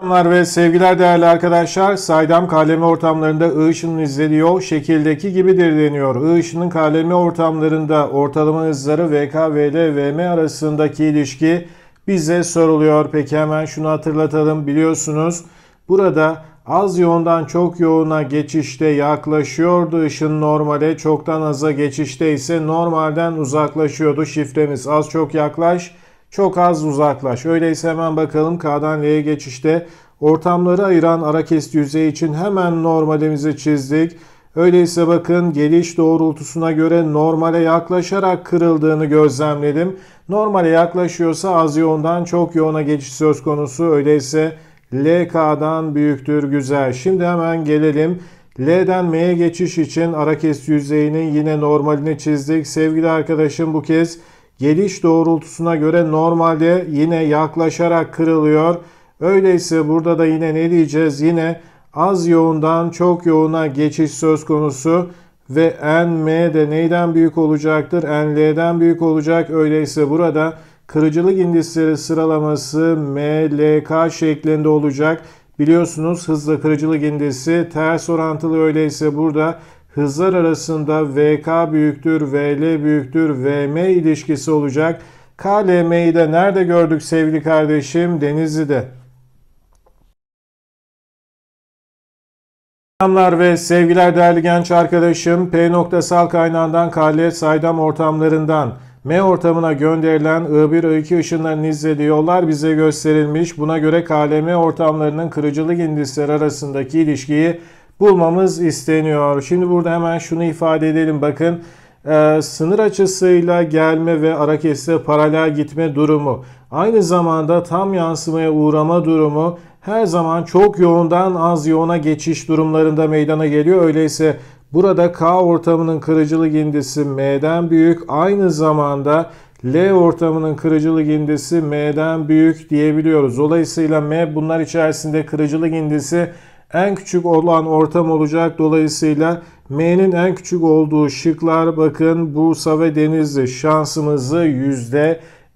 Selamlar ve sevgiler değerli arkadaşlar. Saydam kalemi ortamlarında Işın'ın izleniyor. Şekildeki gibidir deniyor. Işın'ın kalemi ortamlarında ortalama hızları VK, VM arasındaki ilişki bize soruluyor. Peki hemen şunu hatırlatalım. Biliyorsunuz burada az yoğundan çok yoğuna geçişte yaklaşıyordu. ışın normale çoktan aza geçişte ise normalden uzaklaşıyordu. Şifremiz az çok yaklaş çok az uzaklaş. Öyleyse hemen bakalım K'dan L'ye geçişte ortamları ayıran ara kes yüzey için hemen normalimizi çizdik. Öyleyse bakın geliş doğrultusuna göre normale yaklaşarak kırıldığını gözlemledim. Normale yaklaşıyorsa az yoğundan çok yoğuna geçiş söz konusu. Öyleyse LK'dan büyüktür güzel. Şimdi hemen gelelim. L'den M'ye geçiş için ara kes yüzeyinin yine normalini çizdik. Sevgili arkadaşım bu kez geliş doğrultusuna göre normalde yine yaklaşarak kırılıyor. Öyleyse burada da yine ne diyeceğiz? Yine az yoğundan çok yoğuna geçiş söz konusu ve NM de neyden büyük olacaktır? NL'den büyük olacak. Öyleyse burada kırıcılık indisleri sıralaması MLK şeklinde olacak. Biliyorsunuz hızlı kırıcılık indisi ters orantılı öyleyse burada hızlar arasında VK büyüktür, VL büyüktür, VM ilişkisi olacak. KLM'yi de nerede gördük sevgili kardeşim? Denizli'de. Selamlar ve sevgiler değerli genç arkadaşım. P noktasal kaynağından KL saydam ortamlarından M ortamına gönderilen I1, I2 ışınlarının izlediği yollar bize gösterilmiş. Buna göre KLM ortamlarının kırıcılık indisleri arasındaki ilişkiyi bulmamız isteniyor. Şimdi burada hemen şunu ifade edelim. Bakın e, sınır açısıyla gelme ve ara kesite paralel gitme durumu. Aynı zamanda tam yansımaya uğrama durumu her zaman çok yoğundan az yoğuna geçiş durumlarında meydana geliyor. Öyleyse burada K ortamının kırıcılık indisi M'den büyük. Aynı zamanda L ortamının kırıcılık indisi M'den büyük diyebiliyoruz. Dolayısıyla M bunlar içerisinde kırıcılık indisi en küçük olan ortam olacak. Dolayısıyla M'nin en küçük olduğu şıklar bakın Bursa ve Denizli şansımızı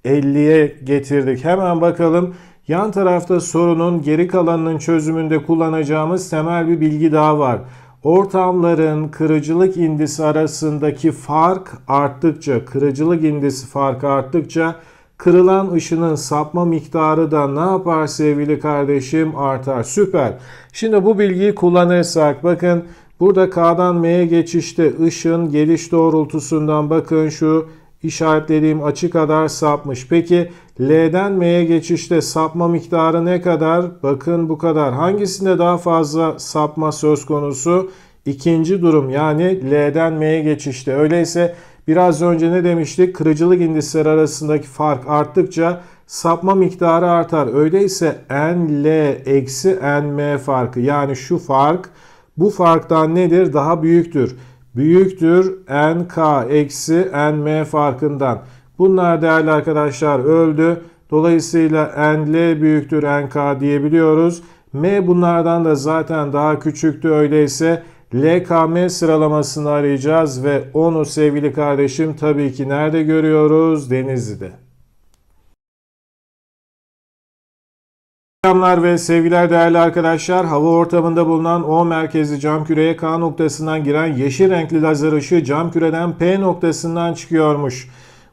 %50'ye getirdik. Hemen bakalım yan tarafta sorunun geri kalanının çözümünde kullanacağımız temel bir bilgi daha var. Ortamların kırıcılık indisi arasındaki fark arttıkça, kırıcılık indisi farkı arttıkça Kırılan ışının sapma miktarı da ne yapar sevgili kardeşim? Artar. Süper. Şimdi bu bilgiyi kullanırsak bakın burada K'dan M'ye geçişte ışın geliş doğrultusundan bakın şu işaretlediğim açı kadar sapmış. Peki L'den M'ye geçişte sapma miktarı ne kadar? Bakın bu kadar. Hangisinde daha fazla sapma söz konusu? İkinci durum yani L'den M'ye geçişte. Öyleyse Biraz önce ne demiştik? Kırıcılık indisler arasındaki fark arttıkça sapma miktarı artar. Öyleyse NL eksi NM farkı yani şu fark bu farktan nedir? Daha büyüktür. Büyüktür NK eksi NM farkından. Bunlar değerli arkadaşlar öldü. Dolayısıyla NL büyüktür NK diyebiliyoruz. M bunlardan da zaten daha küçüktü öyleyse LKM sıralamasını arayacağız ve onu sevgili kardeşim tabii ki nerede görüyoruz? Denizli'de. Selamlar ve sevgiler değerli arkadaşlar. Hava ortamında bulunan O merkezi cam küreye K noktasından giren yeşil renkli lazer ışığı cam küreden P noktasından çıkıyormuş.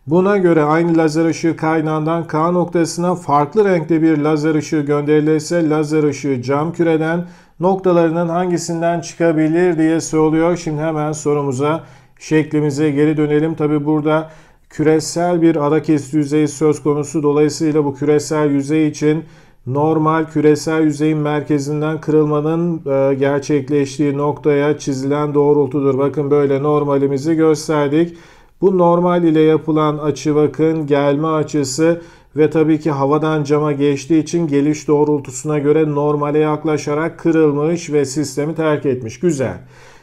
Buna göre aynı lazer ışığı kaynağından K noktasına farklı renkte bir lazer ışığı gönderilirse lazer ışığı cam küreden noktalarının hangisinden çıkabilir diye soruluyor. Şimdi hemen sorumuza şeklimize geri dönelim. Tabi burada küresel bir ara kesici yüzey söz konusu. Dolayısıyla bu küresel yüzey için normal küresel yüzeyin merkezinden kırılmanın e, gerçekleştiği noktaya çizilen doğrultudur. Bakın böyle normalimizi gösterdik. Bu normal ile yapılan açı bakın gelme açısı ve tabii ki havadan cama geçtiği için geliş doğrultusuna göre normale yaklaşarak kırılmış ve sistemi terk etmiş. Güzel.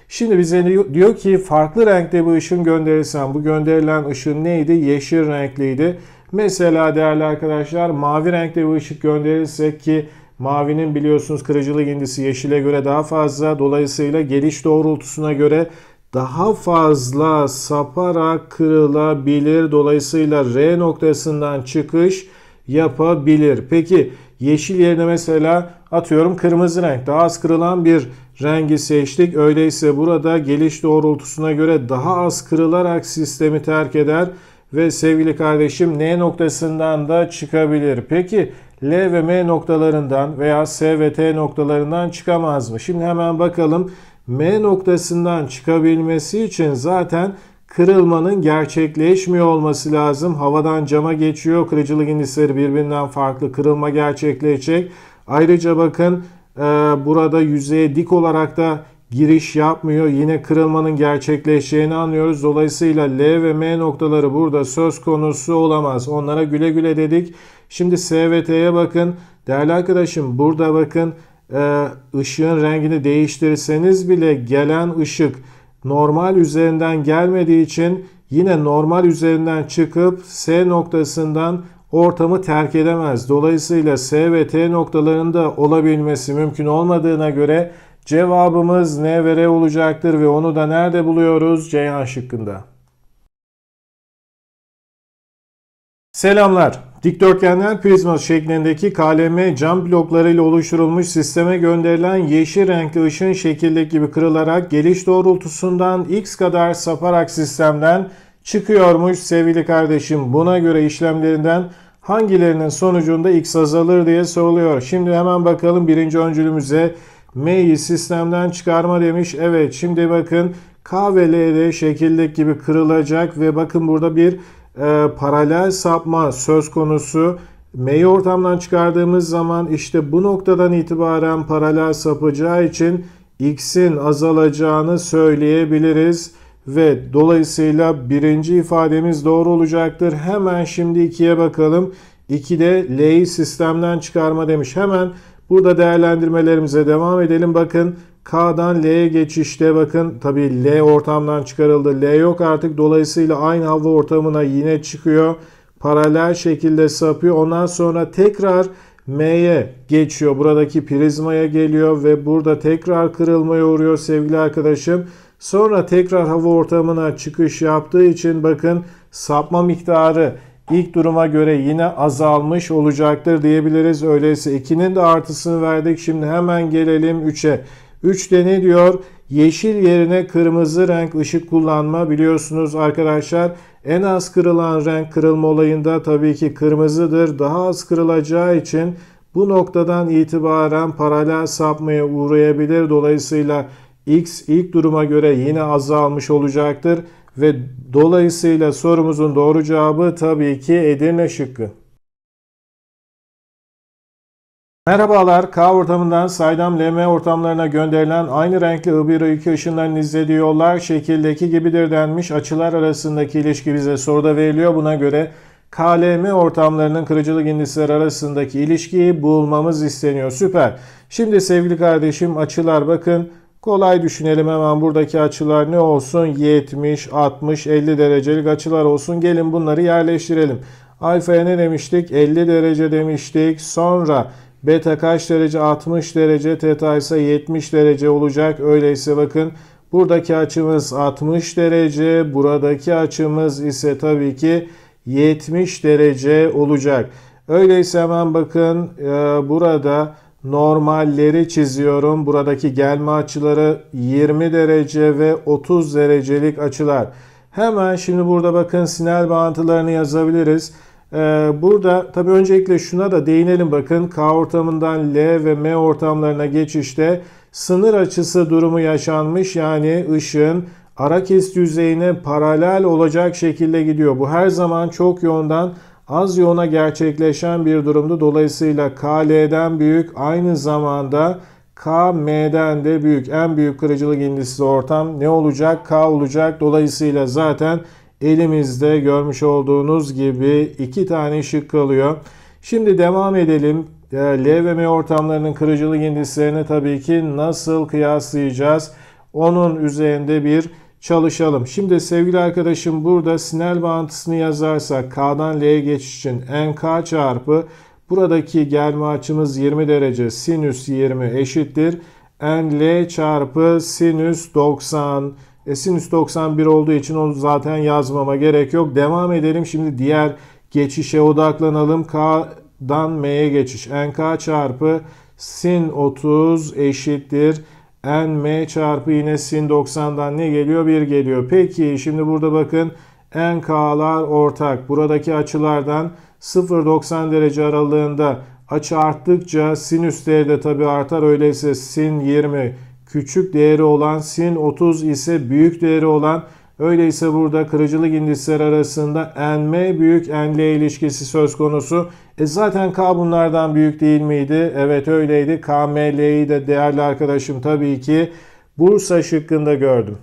Şimdi bize diyor ki farklı renkte bir ışın gönderirsen bu gönderilen ışın neydi? Yeşil renkliydi. Mesela değerli arkadaşlar mavi renkte bir ışık gönderirsek ki mavinin biliyorsunuz kırıcılık indisi yeşile göre daha fazla. Dolayısıyla geliş doğrultusuna göre daha fazla saparak kırılabilir. Dolayısıyla R noktasından çıkış yapabilir. Peki yeşil yerine mesela atıyorum kırmızı renk daha az kırılan bir rengi seçtik. Öyleyse burada geliş doğrultusuna göre daha az kırılarak sistemi terk eder ve sevgili kardeşim N noktasından da çıkabilir. Peki L ve M noktalarından veya S ve T noktalarından çıkamaz mı? Şimdi hemen bakalım. M noktasından çıkabilmesi için zaten kırılmanın gerçekleşmiyor olması lazım. Havadan cama geçiyor. Kırıcılık indisleri birbirinden farklı. Kırılma gerçekleşecek. Ayrıca bakın e, burada yüzeye dik olarak da giriş yapmıyor. Yine kırılmanın gerçekleşeceğini anlıyoruz. Dolayısıyla L ve M noktaları burada söz konusu olamaz. Onlara güle güle dedik. Şimdi SVT'ye bakın. Değerli arkadaşım burada bakın e, ışığın rengini değiştirseniz bile gelen ışık normal üzerinden gelmediği için yine normal üzerinden çıkıp S noktasından ortamı terk edemez. Dolayısıyla S ve T noktalarında olabilmesi mümkün olmadığına göre cevabımız N ve R olacaktır ve onu da nerede buluyoruz? Ceyhan şıkkında. Selamlar. Dikdörtgenler prizma şeklindeki KLM cam bloklarıyla oluşturulmuş sisteme gönderilen yeşil renkli ışın şekildeki gibi kırılarak geliş doğrultusundan x kadar saparak sistemden çıkıyormuş sevgili kardeşim. Buna göre işlemlerinden hangilerinin sonucunda x azalır diye soruluyor. Şimdi hemen bakalım birinci öncülümüze M'yi sistemden çıkarma demiş. Evet şimdi bakın K ve L'de şekildeki gibi kırılacak ve bakın burada bir e, paralel sapma söz konusu. May ortamdan çıkardığımız zaman işte bu noktadan itibaren paralel sapacağı için x'in azalacağını söyleyebiliriz ve dolayısıyla birinci ifademiz doğru olacaktır. Hemen şimdi 2'ye bakalım. de L'yi sistemden çıkarma demiş. Hemen burada değerlendirmelerimize devam edelim. Bakın K'dan L'ye geçişte bakın tabii L ortamdan çıkarıldı. L yok artık dolayısıyla aynı hava ortamına yine çıkıyor. Paralel şekilde sapıyor. Ondan sonra tekrar M'ye geçiyor. Buradaki prizmaya geliyor ve burada tekrar kırılmaya uğruyor sevgili arkadaşım. Sonra tekrar hava ortamına çıkış yaptığı için bakın sapma miktarı ilk duruma göre yine azalmış olacaktır diyebiliriz. Öyleyse 2'nin de artısını verdik. Şimdi hemen gelelim 3'e. 3 de ne diyor? Yeşil yerine kırmızı renk ışık kullanma biliyorsunuz arkadaşlar. En az kırılan renk kırılma olayında tabii ki kırmızıdır. Daha az kırılacağı için bu noktadan itibaren paralel sapmaya uğrayabilir. Dolayısıyla x ilk duruma göre yine azalmış olacaktır ve dolayısıyla sorumuzun doğru cevabı tabii ki Edirne şıkkı. Merhabalar, K ortamından saydam LM ortamlarına gönderilen aynı renkli I1-I2 ışınlarının izlediği yollar şekildeki gibidir denmiş açılar arasındaki ilişki bize soruda veriliyor. Buna göre KLM ortamlarının kırıcılık indisler arasındaki ilişkiyi bulmamız isteniyor. Süper. Şimdi sevgili kardeşim açılar bakın. Kolay düşünelim hemen buradaki açılar ne olsun? 70, 60, 50 derecelik açılar olsun. Gelin bunları yerleştirelim. Alfa'ya ne demiştik? 50 derece demiştik. Sonra Beta kaç derece? 60 derece. Teta ise 70 derece olacak. Öyleyse bakın buradaki açımız 60 derece. Buradaki açımız ise tabii ki 70 derece olacak. Öyleyse hemen bakın e, burada normalleri çiziyorum. Buradaki gelme açıları 20 derece ve 30 derecelik açılar. Hemen şimdi burada bakın sinel bağıntılarını yazabiliriz. Ee, burada tabii öncelikle şuna da değinelim bakın K ortamından L ve M ortamlarına geçişte sınır açısı durumu yaşanmış yani ışın ara kes yüzeyine paralel olacak şekilde gidiyor. Bu her zaman çok yoğundan az yoğuna gerçekleşen bir durumdu. Dolayısıyla KL'den büyük aynı zamanda KM'den de büyük en büyük kırıcılık indisi ortam ne olacak? K olacak. Dolayısıyla zaten elimizde görmüş olduğunuz gibi iki tane şık kalıyor. Şimdi devam edelim. Ee, L ve M ortamlarının kırıcılık indislerini tabii ki nasıl kıyaslayacağız? Onun üzerinde bir çalışalım. Şimdi sevgili arkadaşım burada sinel bağıntısını yazarsak K'dan L'ye geçiş için NK çarpı buradaki gelme açımız 20 derece sinüs 20 eşittir. NL çarpı sinüs 90 e, sinüs 91 olduğu için onu zaten yazmama gerek yok. Devam edelim. Şimdi diğer geçişe odaklanalım. K'dan M'ye geçiş. NK çarpı sin 30 eşittir. NM çarpı yine sin 90'dan ne geliyor? 1 geliyor. Peki şimdi burada bakın NK'lar ortak. Buradaki açılardan 0-90 derece aralığında açı arttıkça sinüsleri de tabi artar. Öyleyse sin 20 küçük değeri olan sin 30 ise büyük değeri olan öyleyse burada kırıcılık indisler arasında nm büyük nl ilişkisi söz konusu. E zaten k bunlardan büyük değil miydi? Evet öyleydi. kml'yi de değerli arkadaşım tabii ki Bursa şıkkında gördüm.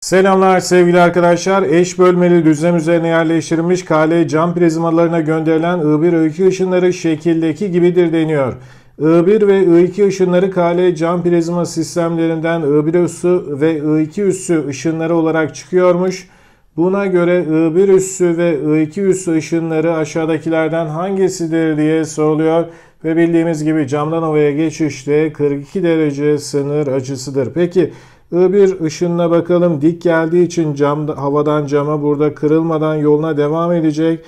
Selamlar sevgili arkadaşlar. Eş bölmeli düzlem üzerine yerleştirilmiş kale cam prizmalarına gönderilen I1 I2 ışınları şekildeki gibidir deniyor. I1 ve I2 ışınları KL cam prizma sistemlerinden I1 üssü ve I2 üssü ışınları olarak çıkıyormuş. Buna göre I1 üssü ve I2 üssü ışınları aşağıdakilerden hangisidir diye soruluyor. Ve bildiğimiz gibi camdan havaya geçişte 42 derece sınır açısıdır. Peki I1 ışınına bakalım dik geldiği için cam, havadan cama burada kırılmadan yoluna devam edecek.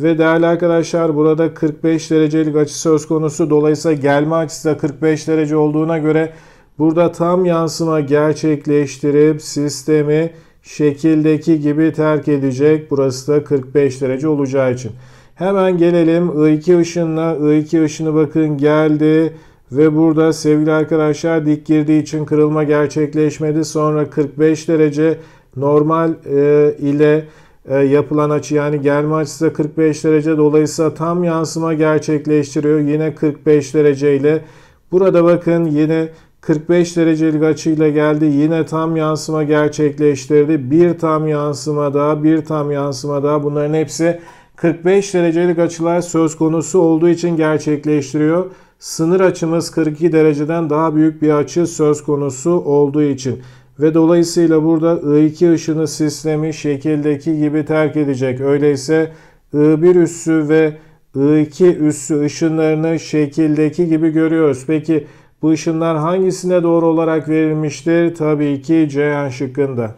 Ve değerli arkadaşlar burada 45 derecelik açı söz konusu. Dolayısıyla gelme açısı da 45 derece olduğuna göre burada tam yansıma gerçekleştirip sistemi şekildeki gibi terk edecek. Burası da 45 derece olacağı için. Hemen gelelim I2 ışınla. I2 ışını bakın geldi. Ve burada sevgili arkadaşlar dik girdiği için kırılma gerçekleşmedi. Sonra 45 derece normal e, ile e, yapılan açı yani gelme açısı 45 derece dolayısıyla tam yansıma gerçekleştiriyor. Yine 45 dereceyle burada bakın yine 45 derecelik açıyla geldi. Yine tam yansıma gerçekleştirdi. Bir tam yansıma daha, bir tam yansıma daha. Bunların hepsi 45 derecelik açılar söz konusu olduğu için gerçekleştiriyor. Sınır açımız 42 dereceden daha büyük bir açı söz konusu olduğu için ve dolayısıyla burada I2 ışını sistemi şekildeki gibi terk edecek. Öyleyse I1 üssü ve I2 üssü ışınlarını şekildeki gibi görüyoruz. Peki bu ışınlar hangisine doğru olarak verilmiştir? Tabii ki Ceyhan şıkkında.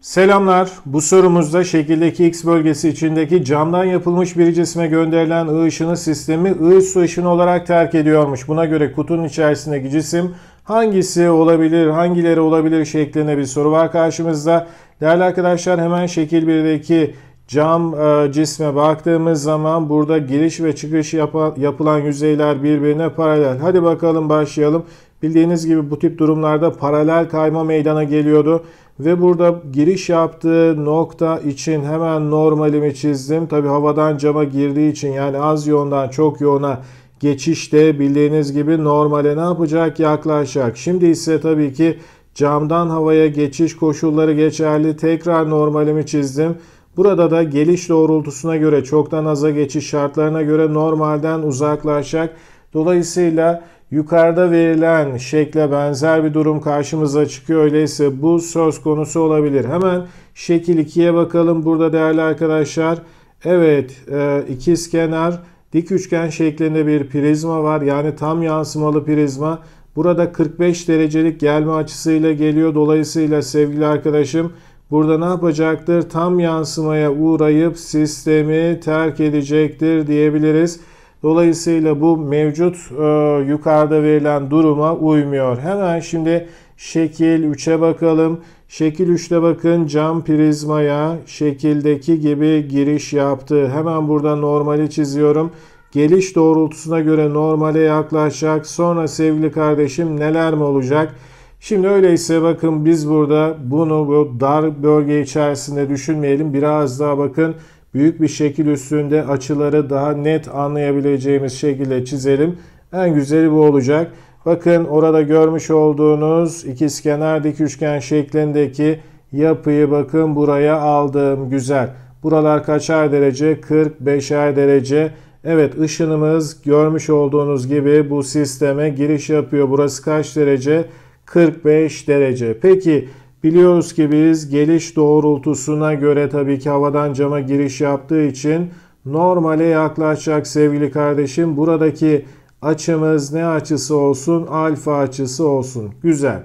Selamlar. Bu sorumuzda şekildeki X bölgesi içindeki camdan yapılmış bir cisme gönderilen I ışını sistemi I su ışını olarak terk ediyormuş. Buna göre kutunun içerisindeki cisim hangisi olabilir, hangileri olabilir şeklinde bir soru var karşımızda. Değerli arkadaşlar hemen şekil 1'deki cam e, cisme baktığımız zaman burada giriş ve çıkış yapa, yapılan yüzeyler birbirine paralel. Hadi bakalım başlayalım. Bildiğiniz gibi bu tip durumlarda paralel kayma meydana geliyordu. Ve burada giriş yaptığı nokta için hemen normalimi çizdim. Tabi havadan cama girdiği için yani az yoğundan çok yoğuna geçişte bildiğiniz gibi normale ne yapacak yaklaşacak. Şimdi ise tabii ki camdan havaya geçiş koşulları geçerli. Tekrar normalimi çizdim. Burada da geliş doğrultusuna göre çoktan aza geçiş şartlarına göre normalden uzaklaşacak. Dolayısıyla Yukarıda verilen şekle benzer bir durum karşımıza çıkıyor. Öyleyse bu söz konusu olabilir. Hemen şekil 2'ye bakalım burada değerli arkadaşlar. Evet e, ikiz kenar dik üçgen şeklinde bir prizma var. Yani tam yansımalı prizma. Burada 45 derecelik gelme açısıyla geliyor. Dolayısıyla sevgili arkadaşım burada ne yapacaktır? Tam yansımaya uğrayıp sistemi terk edecektir diyebiliriz. Dolayısıyla bu mevcut e, yukarıda verilen duruma uymuyor. Hemen şimdi şekil 3'e bakalım. Şekil 3'te bakın cam prizmaya şekildeki gibi giriş yaptı. Hemen burada normali çiziyorum. Geliş doğrultusuna göre normale yaklaşacak. Sonra sevgili kardeşim neler mi olacak? Şimdi öyleyse bakın biz burada bunu bu dar bölge içerisinde düşünmeyelim. Biraz daha bakın büyük bir şekil üstünde açıları daha net anlayabileceğimiz şekilde çizelim. En güzeli bu olacak. Bakın orada görmüş olduğunuz ikizkenar dik üçgen şeklindeki yapıyı bakın buraya aldım. Güzel. Buralar kaçar derece? 45'er derece. Evet ışınımız görmüş olduğunuz gibi bu sisteme giriş yapıyor. Burası kaç derece? 45 derece. Peki Biliyoruz ki biz geliş doğrultusuna göre tabii ki havadan cama giriş yaptığı için normale yaklaşacak sevgili kardeşim. Buradaki açımız ne açısı olsun? Alfa açısı olsun. Güzel.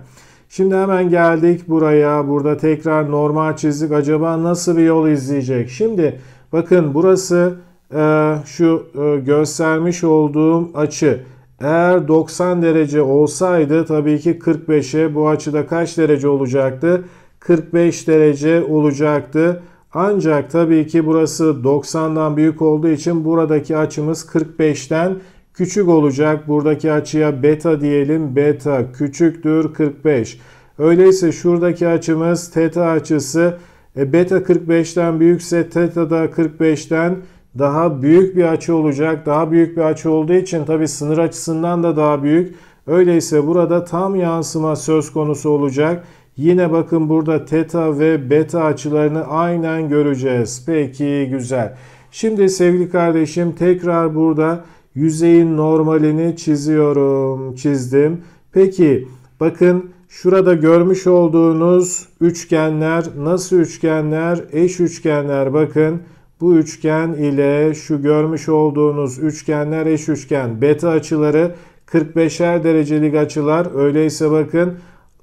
Şimdi hemen geldik buraya. Burada tekrar normal çizdik. Acaba nasıl bir yol izleyecek? Şimdi bakın burası e, şu e, göstermiş olduğum açı. Eğer 90 derece olsaydı tabii ki 45'e bu açıda kaç derece olacaktı? 45 derece olacaktı. Ancak tabii ki burası 90'dan büyük olduğu için buradaki açımız 45'ten küçük olacak. Buradaki açıya beta diyelim. Beta küçüktür 45. Öyleyse şuradaki açımız teta açısı. E, beta 45'ten büyükse teta da 45'ten daha büyük bir açı olacak. Daha büyük bir açı olduğu için tabi sınır açısından da daha büyük. Öyleyse burada tam yansıma söz konusu olacak. Yine bakın burada teta ve beta açılarını aynen göreceğiz. Peki güzel. Şimdi sevgili kardeşim tekrar burada yüzeyin normalini çiziyorum. Çizdim. Peki bakın şurada görmüş olduğunuz üçgenler nasıl üçgenler? Eş üçgenler bakın. Bu üçgen ile şu görmüş olduğunuz üçgenler eş üçgen. Beta açıları 45'er derecelik açılar. Öyleyse bakın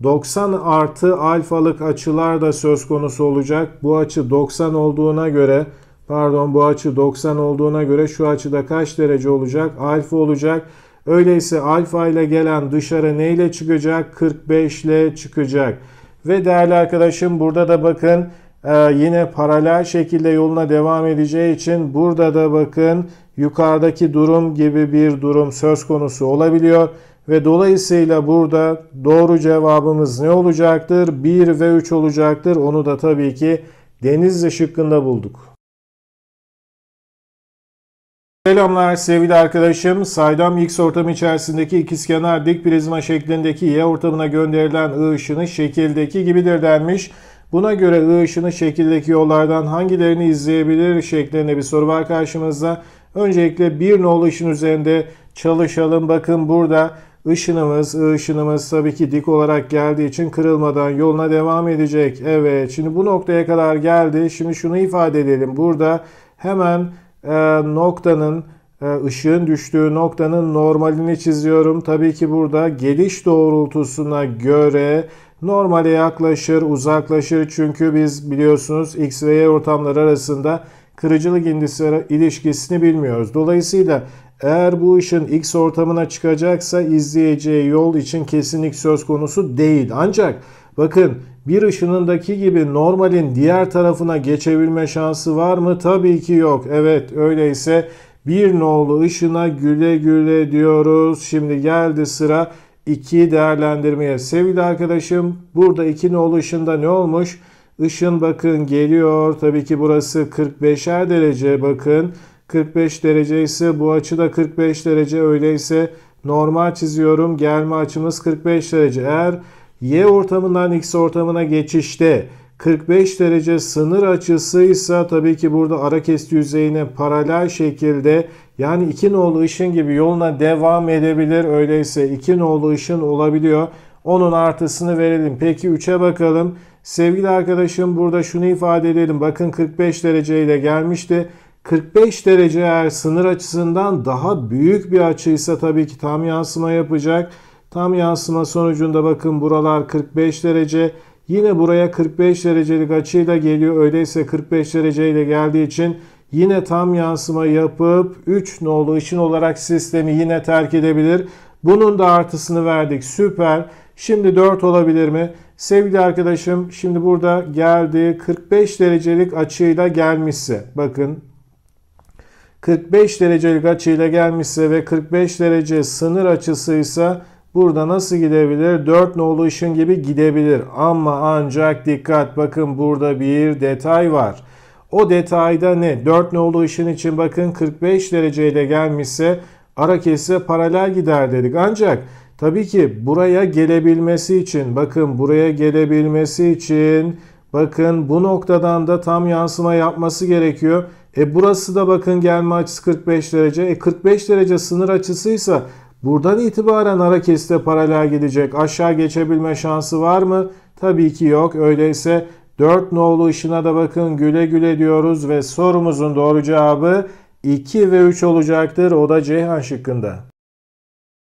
90 artı alfalık açılar da söz konusu olacak. Bu açı 90 olduğuna göre pardon bu açı 90 olduğuna göre şu açıda kaç derece olacak? Alfa olacak. Öyleyse alfa ile gelen dışarı ne ile çıkacak? 45 ile çıkacak. Ve değerli arkadaşım burada da bakın ee, yine paralel şekilde yoluna devam edeceği için burada da bakın yukarıdaki durum gibi bir durum söz konusu olabiliyor. Ve dolayısıyla burada doğru cevabımız ne olacaktır? 1 ve 3 olacaktır. Onu da tabii ki Denizli şıkkında bulduk. Selamlar sevgili arkadaşım. Saydam X ortamı içerisindeki ikizkenar dik prizma şeklindeki Y ortamına gönderilen I ışını şekildeki gibidir denmiş. Buna göre ışını şekildeki yollardan hangilerini izleyebilir şeklinde bir soru var karşımızda. Öncelikle bir nolu ışın üzerinde çalışalım. Bakın burada ışınımız, ışınımız tabii ki dik olarak geldiği için kırılmadan yoluna devam edecek. Evet şimdi bu noktaya kadar geldi. Şimdi şunu ifade edelim. Burada hemen e, noktanın ışığın düştüğü noktanın normalini çiziyorum. Tabii ki burada geliş doğrultusuna göre normale yaklaşır, uzaklaşır. Çünkü biz biliyorsunuz X ve Y ortamları arasında kırıcılık indisi ilişkisini bilmiyoruz. Dolayısıyla eğer bu ışın X ortamına çıkacaksa izleyeceği yol için kesinlik söz konusu değil. Ancak bakın bir ışınındaki gibi normalin diğer tarafına geçebilme şansı var mı? Tabii ki yok. Evet öyleyse bir nolu ışına güle güle diyoruz. Şimdi geldi sıra iki değerlendirmeye. Sevgili arkadaşım burada iki nolu ışında ne olmuş? Işın bakın geliyor. Tabii ki burası 45'er derece bakın. 45 derece ise bu açı da 45 derece öyleyse normal çiziyorum. Gelme açımız 45 derece. Eğer Y ortamından X ortamına geçişte 45 derece sınır açısı ise tabii ki burada ara kesti yüzeyine paralel şekilde yani iki nolu ışın gibi yoluna devam edebilir. Öyleyse iki nolu ışın olabiliyor. Onun artısını verelim. Peki 3'e bakalım. Sevgili arkadaşım burada şunu ifade edelim. Bakın 45 dereceyle gelmişti. 45 derece eğer sınır açısından daha büyük bir açıysa tabii ki tam yansıma yapacak. Tam yansıma sonucunda bakın buralar 45 derece. Yine buraya 45 derecelik açıyla geliyor. Öyleyse 45 dereceyle geldiği için yine tam yansıma yapıp 3 nolu ışın olarak sistemi yine terk edebilir. Bunun da artısını verdik. Süper. Şimdi 4 olabilir mi? Sevgili arkadaşım şimdi burada geldi 45 derecelik açıyla gelmişse bakın 45 derecelik açıyla gelmişse ve 45 derece sınır açısıysa Burada nasıl gidebilir? 4 nolu ışın gibi gidebilir. Ama ancak dikkat bakın burada bir detay var. O detayda ne? 4 nolu ışın için bakın 45 dereceyle gelmişse ara kesre paralel gider dedik. Ancak tabii ki buraya gelebilmesi için bakın buraya gelebilmesi için bakın bu noktadan da tam yansıma yapması gerekiyor. E burası da bakın gelme açısı 45 derece. E 45 derece sınır açısıysa Buradan itibaren harekeste paralel gidecek. Aşağı geçebilme şansı var mı? Tabii ki yok. Öyleyse 4 nolu ışına da bakın güle güle diyoruz ve sorumuzun doğru cevabı 2 ve 3 olacaktır. O da Ceyhan şıkkında.